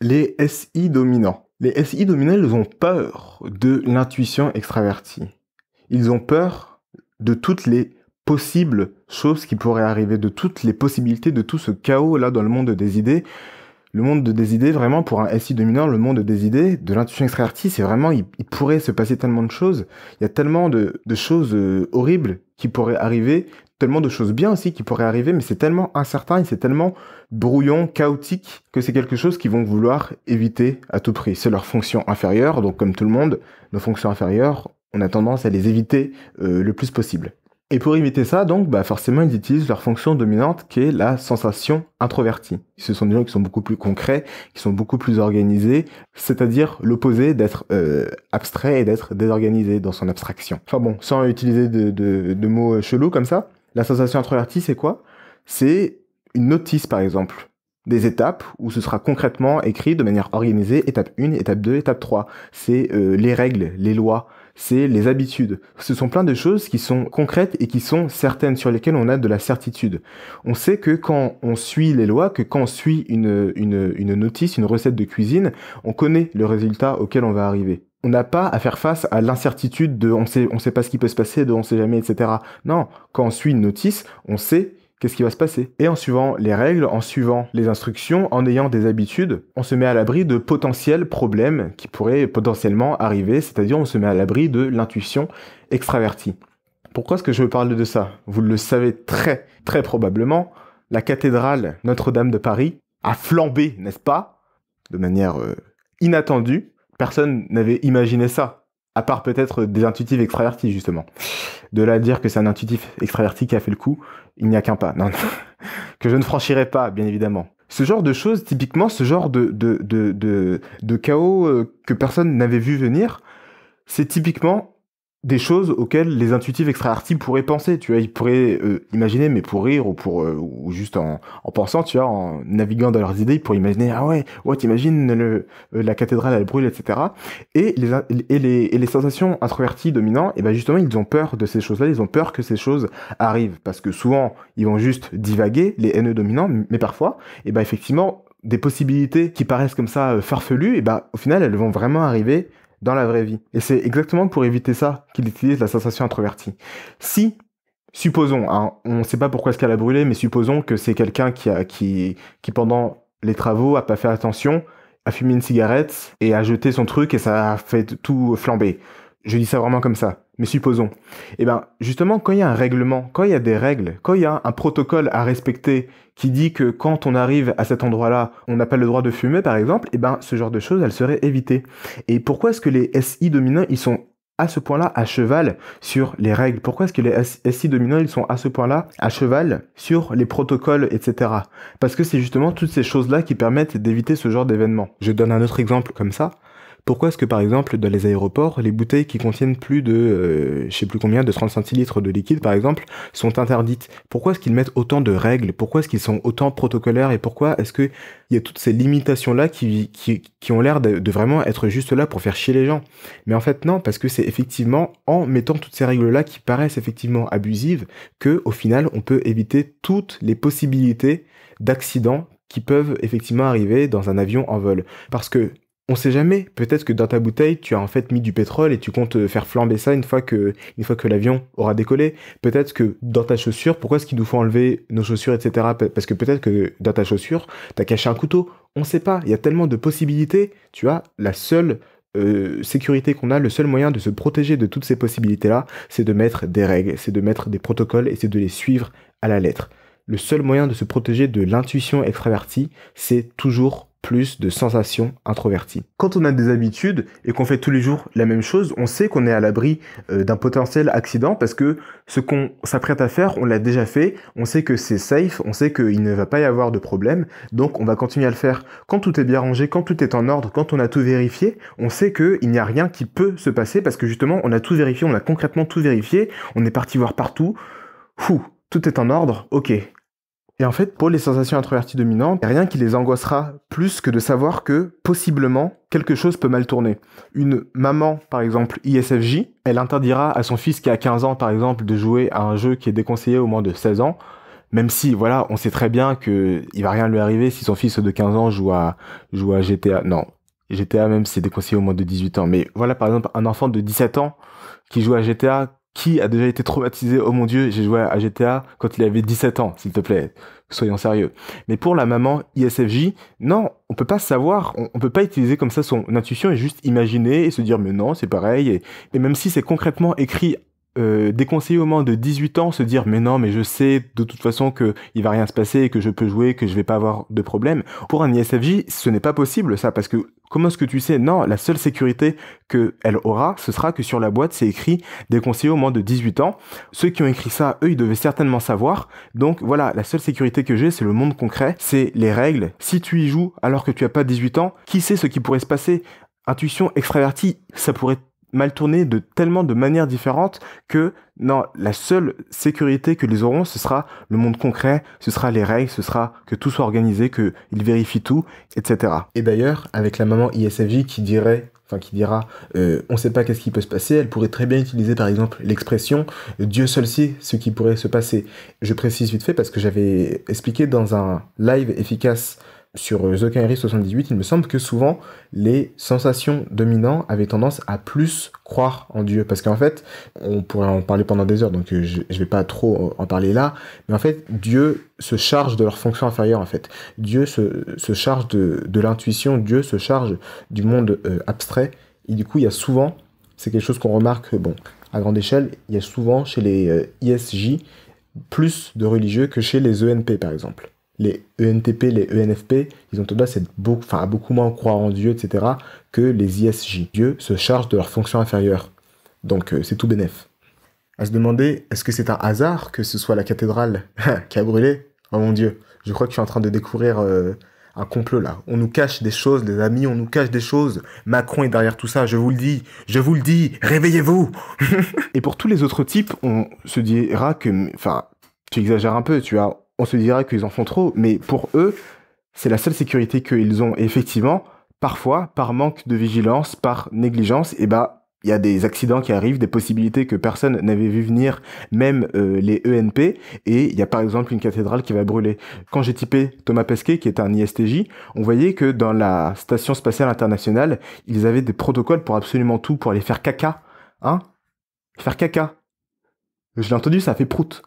les SI dominants. Les SI dominants, ils ont peur de l'intuition extravertie. Ils ont peur de toutes les possibles choses qui pourraient arriver, de toutes les possibilités, de tout ce chaos-là dans le monde des idées. Le monde des idées, vraiment, pour un SI dominant, le monde des idées, de l'intuition extravertie, c'est vraiment, il, pourrait se passer tellement de choses, il y a tellement de choses euh, horribles qui pourraient arriver, tellement de choses bien aussi qui pourraient arriver, mais c'est tellement incertain et c'est tellement brouillon, chaotique, que c'est quelque chose qu'ils vont vouloir éviter à tout prix. C'est leur fonction inférieure, donc comme tout le monde, nos fonctions inférieures, on a tendance à les éviter euh, le plus possible. Et pour éviter ça, donc, bah forcément, ils utilisent leur fonction dominante qui est la sensation introvertie. Ce sont des gens qui sont beaucoup plus concrets, qui sont beaucoup plus organisés, c'est-à-dire l'opposé d'être euh, abstrait et d'être désorganisé dans son abstraction. Enfin bon, sans utiliser de, de mots euh, chelous comme ça, la sensation introvertie, c'est quoi C'est une notice, par exemple, des étapes où ce sera concrètement écrit de manière organisée, étape 1, étape 2, étape 3. C'est euh, les règles, les lois, c'est les habitudes. Ce sont plein de choses qui sont concrètes et qui sont certaines, sur lesquelles on a de la certitude. On sait que quand on suit les lois, que quand on suit une, une, une notice, une recette de cuisine, on connaît le résultat auquel on va arriver on n'a pas à faire face à l'incertitude de on sait, on sait pas ce qui peut se passer, de on sait jamais, etc. Non, quand on suit une notice, on sait qu'est-ce qui va se passer. Et en suivant les règles, en suivant les instructions, en ayant des habitudes, on se met à l'abri de potentiels problèmes qui pourraient potentiellement arriver, c'est-à-dire on se met à l'abri de l'intuition extravertie. Pourquoi est-ce que je parler de ça Vous le savez très très probablement, la cathédrale Notre-Dame de Paris a flambé, n'est-ce pas De manière euh, inattendue, personne n'avait imaginé ça, à part peut-être des intuitifs extravertis, justement. De là à dire que c'est un intuitif extraverti qui a fait le coup, il n'y a qu'un pas, que je ne franchirai pas, bien évidemment. Ce genre de choses, typiquement, ce genre de, de, de, de, de chaos euh, que personne n'avait vu venir, c'est typiquement des choses auxquelles les intuitifs extravertis pourraient penser, tu vois, ils pourraient euh, imaginer, mais pour rire ou pour euh, ou juste en, en, pensant, tu vois, en naviguant dans leurs idées, ils pourraient imaginer ah ouais, ouais, t'imagines le euh, la cathédrale elle brûle, etc. Et les et les, et les sensations introverties dominantes, et eh ben justement ils ont peur de ces choses-là, ils ont peur que ces choses arrivent parce que souvent ils vont juste divaguer les haineux dominants, mais parfois, et eh ben effectivement des possibilités qui paraissent comme ça farfelues, et eh ben au final elles vont vraiment arriver dans la vraie vie. Et c'est exactement pour éviter ça qu'il utilise la sensation introvertie. Si, supposons, hein, on ne sait pas pourquoi ce qu'elle a brûlé, mais supposons que c'est quelqu'un qui, qui, qui, pendant les travaux, a pas fait attention, a fumé une cigarette et a jeté son truc et ça a fait tout flamber je dis ça vraiment comme ça, mais supposons. Eh ben, justement, quand il y a un règlement, quand il y a des règles, quand il y a un protocole à respecter qui dit que quand on arrive à cet endroit-là, on n'a pas le droit de fumer, par exemple, eh ben, ce genre de choses, elles seraient évitées. Et pourquoi est-ce que les SI dominants, ils sont à ce point-là à cheval sur les règles Pourquoi est-ce que les SI dominants, ils sont à ce point-là à cheval sur les protocoles, etc. Parce que c'est justement toutes ces choses-là qui permettent d'éviter ce genre d'événement. Je donne un autre exemple comme ça. Pourquoi est-ce que par exemple dans les aéroports, les bouteilles qui contiennent plus de, euh, je sais plus combien, de 30 centilitres de liquide par exemple, sont interdites Pourquoi est-ce qu'ils mettent autant de règles Pourquoi est-ce qu'ils sont autant protocolaires Et pourquoi est-ce qu'il y a toutes ces limitations-là qui, qui, ont l'air de, de vraiment être juste là pour faire chier les gens Mais en fait non, parce que c'est effectivement en mettant toutes ces règles-là qui paraissent effectivement abusives que au final on peut éviter toutes les possibilités d'accidents qui peuvent effectivement arriver dans un avion en vol. Parce que on sait jamais. Peut-être que dans ta bouteille, tu as en fait mis du pétrole et tu comptes euh, faire flamber ça une fois que, que l'avion aura décollé. Peut-être que dans ta chaussure, pourquoi est-ce qu'il nous faut enlever nos chaussures, etc. Parce que peut-être que dans ta chaussure, tu as caché un couteau. On ne sait pas. Il y a tellement de possibilités. Tu vois, la seule euh, sécurité qu'on a, le seul moyen de se protéger de toutes ces possibilités-là, c'est de mettre des règles, c'est de mettre des protocoles et c'est de les suivre à la lettre. Le seul moyen de se protéger de l'intuition extravertie, c'est toujours plus de sensations introverties. Quand on a des habitudes et qu'on fait tous les jours la même chose, on sait qu'on est à l'abri euh, d'un potentiel accident parce que ce qu'on s'apprête à faire, on l'a déjà fait, on sait que c'est safe, on sait qu'il ne va pas y avoir de problème, donc on va continuer à le faire. Quand tout est bien rangé, quand tout est en ordre, quand on a tout vérifié, on sait qu'il n'y a rien qui peut se passer parce que justement on a tout vérifié, on a concrètement tout vérifié, on est parti voir partout, tout est en ordre, ok, et en fait, pour les sensations introverties dominantes, rien qui les angoissera plus que de savoir que, possiblement, quelque chose peut mal tourner. Une maman, par exemple, ISFJ, elle interdira à son fils qui a 15 ans, par exemple, de jouer à un jeu qui est déconseillé au moins de 16 ans, même si, voilà, on sait très bien que il va rien lui arriver si son fils de 15 ans joue à, joue à GTA. Non. GTA, même, c'est déconseillé au moins de 18 ans. Mais voilà, par exemple, un enfant de 17 ans qui joue à GTA, qui a déjà été traumatisé Oh mon dieu, j'ai joué à GTA quand il avait 17 ans, s'il te plaît. Soyons sérieux. Mais pour la maman ISFJ, non, on peut pas savoir, on, peut pas utiliser comme ça son intuition et juste imaginer et se dire mais non, c'est pareil. et même si c'est concrètement écrit euh, des conseillers au moins de 18 ans se dire mais non mais je sais de toute façon que il va rien se passer et que je peux jouer que je vais pas avoir de problème pour un ISFJ ce n'est pas possible ça parce que comment est-ce que tu sais non la seule sécurité que elle aura ce sera que sur la boîte c'est écrit des conseillers au moins de 18 ans ceux qui ont écrit ça eux ils devaient certainement savoir donc voilà la seule sécurité que j'ai c'est le monde concret c'est les règles si tu y joues alors que tu as pas 18 ans qui sait ce qui pourrait se passer Intuition extravertie, ça pourrait mal tourné de tellement de manières différentes que non, la seule sécurité que les auront, ce sera le monde concret, ce sera les règles, ce sera que tout soit organisé, que qu'ils vérifient tout, etc. Et d'ailleurs, avec la maman ISFJ qui dirait enfin qui dira euh, on ne sait pas qu'est-ce qui peut se passer, elle pourrait très bien utiliser par exemple l'expression Dieu seul sait ce qui pourrait se passer. Je précise vite fait parce que j'avais expliqué dans un live efficace sur euh, Zoccaneri 78, il me semble que souvent les sensations dominantes avaient tendance à plus croire en Dieu. Parce qu'en fait, on pourrait en parler pendant des heures, donc euh, je ne vais pas trop euh, en parler là, mais en fait, Dieu se charge de leur fonction inférieure, en fait. Dieu se, charge de, l'intuition, Dieu se charge du monde abstrait. Et du coup, il y a souvent, c'est quelque chose qu'on remarque, bon, à grande échelle, il y a souvent chez les ISJ plus de religieux que chez les ENP, par exemple les ENTP, les ENFP, ils ont tendance à, beaucoup, enfin, à beaucoup moins croire en Dieu, etc., que les ISJ. Dieu se charge de leurs fonctions inférieures. Donc euh, c'est tout bénef. À se demander, est-ce que c'est un hasard que ce soit la cathédrale qui a brûlé Oh mon Dieu, je crois que je suis en train de découvrir euh, un complot là. On nous cache des choses, les amis, on nous cache des choses. Macron est derrière tout ça, je vous le dis, je vous le dis, réveillez-vous Et pour tous les autres types, on se dira que, enfin, tu exagères un peu, tu as on se dira qu'ils en font trop, mais pour eux, c'est la seule sécurité qu'ils ont. effectivement, parfois, par manque de vigilance, par négligence, et eh ben, il y a des accidents qui arrivent, des possibilités que personne n'avait vu venir, même euh, les ENP, et il y a par exemple une cathédrale qui va brûler. Quand j'ai typé Thomas Pesquet, qui est un ISTJ, on voyait que dans la station spatiale internationale, ils avaient des protocoles pour absolument tout, pour aller faire caca. Hein Faire caca. Je l'ai entendu, ça fait prout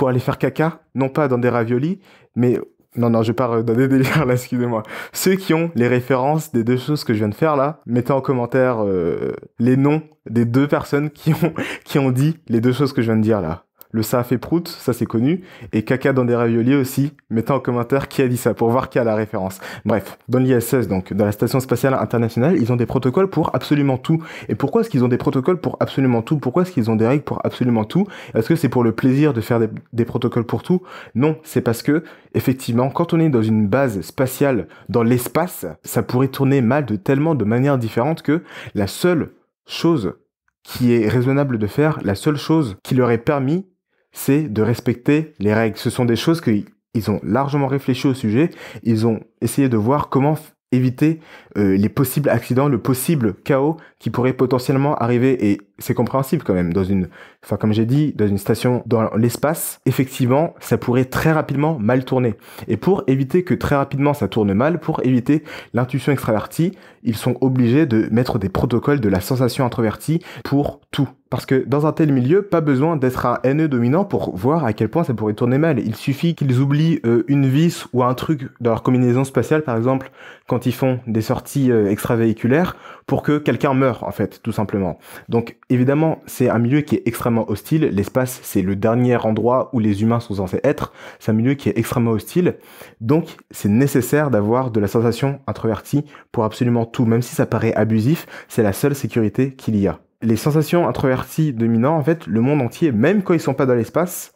pour aller faire caca, non pas dans des raviolis, mais non, non, je pars dans des délires là, excusez-moi. Ceux qui ont les références des deux choses que je viens de faire là, mettez en commentaire euh, les noms des deux personnes qui ont, qui ont dit les deux choses que je viens de dire là le ça a fait prout, ça c'est connu, et caca dans des raviolis aussi. Mettez en commentaire qui a dit ça pour voir qui a la référence. Bref, dans l'ISS, donc dans la Station Spatiale Internationale, ils ont des protocoles pour absolument tout. Et pourquoi est-ce qu'ils ont des protocoles pour absolument tout Pourquoi est-ce qu'ils ont des règles pour absolument tout Est-ce que c'est pour le plaisir de faire des, protocoles pour tout Non, c'est parce que, effectivement, quand on est dans une base spatiale, dans l'espace, ça pourrait tourner mal de tellement de manières différentes que la seule chose qui est raisonnable de faire, la seule chose qui leur est permis c'est de respecter les règles. Ce sont des choses qu'ils ont largement réfléchi au sujet, ils ont essayé de voir comment éviter euh, les possibles accidents, le possible chaos qui pourrait potentiellement arriver. Et c'est compréhensible quand même. Dans une, enfin comme j'ai dit, dans une station dans l'espace, effectivement, ça pourrait très rapidement mal tourner. Et pour éviter que très rapidement ça tourne mal, pour éviter l'intuition extravertie, ils sont obligés de mettre des protocoles de la sensation introvertie pour tout. Parce que dans un tel milieu, pas besoin d'être un haineux dominant pour voir à quel point ça pourrait tourner mal. Il suffit qu'ils oublient euh, une vis ou un truc dans leur combinaison spatiale, par exemple, quand ils font des sorties euh, extravéhiculaires, pour que quelqu'un meure, en fait, tout simplement. Donc évidemment, c'est un milieu qui est extrêmement hostile. L'espace, c'est le dernier endroit où les humains sont censés être. C'est un milieu qui est extrêmement hostile. Donc c'est nécessaire d'avoir de la sensation introvertie pour absolument même si ça paraît abusif, c'est la seule sécurité qu'il y a. Les sensations introverties dominantes, en fait, le monde entier, même quand ils sont pas dans l'espace,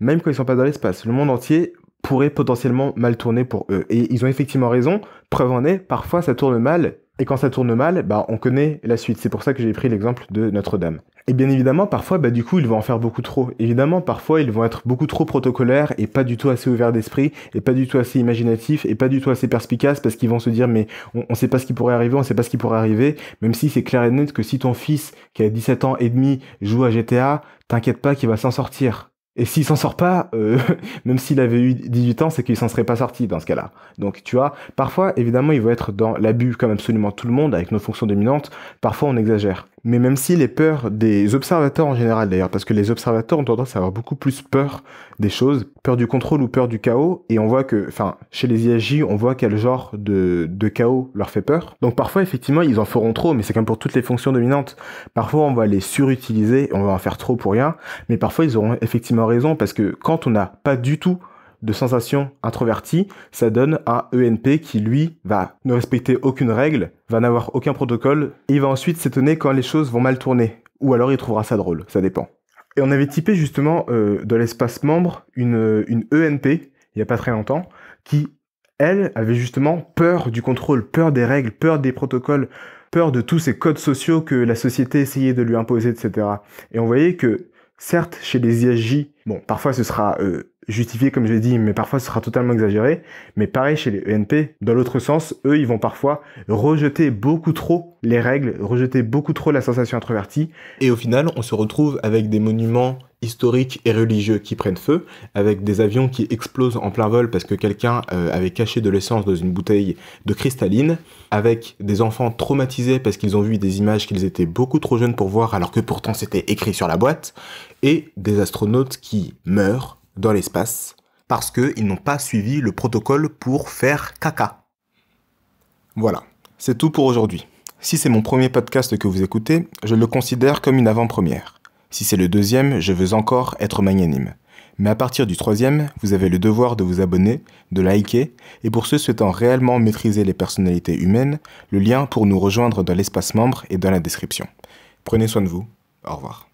même quand ils sont pas dans l'espace, le monde entier pourrait potentiellement mal tourner pour eux. Et ils ont effectivement raison, preuve en est, parfois ça tourne mal, et quand ça tourne mal, bah, on connaît la suite. C'est pour ça que j'ai pris l'exemple de Notre-Dame. Et bien évidemment, parfois, bah, du coup, ils vont en faire beaucoup trop. Évidemment, parfois, ils vont être beaucoup trop protocolaires et pas du tout assez ouverts d'esprit, et pas du tout assez imaginatifs, et pas du tout assez perspicaces, parce qu'ils vont se dire, mais on, ne sait pas ce qui pourrait arriver, on sait pas ce qui pourrait arriver, même si c'est clair et net que si ton fils, qui a 17 ans et demi, joue à GTA, t'inquiète pas qu'il va s'en sortir. Et s'il s'en sort pas, euh, même s'il avait eu 18 ans, c'est qu'il s'en serait pas sorti dans ce cas-là. Donc tu vois, parfois évidemment il va être dans l'abus comme absolument tout le monde avec nos fonctions dominantes. Parfois on exagère mais même si les peurs des observateurs en général d'ailleurs, parce que les observateurs ont tendance à avoir beaucoup plus peur des choses, peur du contrôle ou peur du chaos, et on voit que, enfin, chez les IAJ, on voit quel genre de, de chaos leur fait peur. Donc parfois, effectivement, ils en feront trop, mais c'est comme pour toutes les fonctions dominantes. Parfois, on va les surutiliser, on va en faire trop pour rien, mais parfois, ils auront effectivement raison, parce que quand on n'a pas du tout de sensations introverties, ça donne un e ENP qui, lui, va ne respecter aucune règle, va n'avoir aucun protocole, et il va ensuite s'étonner quand les choses vont mal tourner. Ou alors il trouvera ça drôle, ça dépend. Et on avait typé justement euh, dans l'espace membre une, une ENP, il n'y a pas très longtemps, qui, elle, avait justement peur du contrôle, peur des règles, peur des protocoles, peur de tous ces codes sociaux que la société essayait de lui imposer, etc. Et on voyait que, certes, chez les ISJ, bon, parfois ce sera euh, justifié, comme je l'ai dit, mais parfois ce sera totalement exagéré. Mais pareil chez les ENP, dans l'autre sens, eux, ils vont parfois rejeter beaucoup trop les règles, rejeter beaucoup trop la sensation introvertie. Et au final, on se retrouve avec des monuments historiques et religieux qui prennent feu, avec des avions qui explosent en plein vol parce que quelqu'un euh, avait caché de l'essence dans une bouteille de cristalline, avec des enfants traumatisés parce qu'ils ont vu des images qu'ils étaient beaucoup trop jeunes pour voir alors que pourtant c'était écrit sur la boîte, et des astronautes qui meurent dans l'espace parce qu'ils n'ont pas suivi le protocole pour faire caca. Voilà, c'est tout pour aujourd'hui. Si c'est mon premier podcast que vous écoutez, je le considère comme une avant-première. Si c'est le deuxième, je veux encore être magnanime. Mais à partir du troisième, vous avez le devoir de vous abonner, de liker, et pour ceux souhaitant réellement maîtriser les personnalités humaines, le lien pour nous rejoindre dans l'espace membre est dans la description. Prenez soin de vous. Au revoir.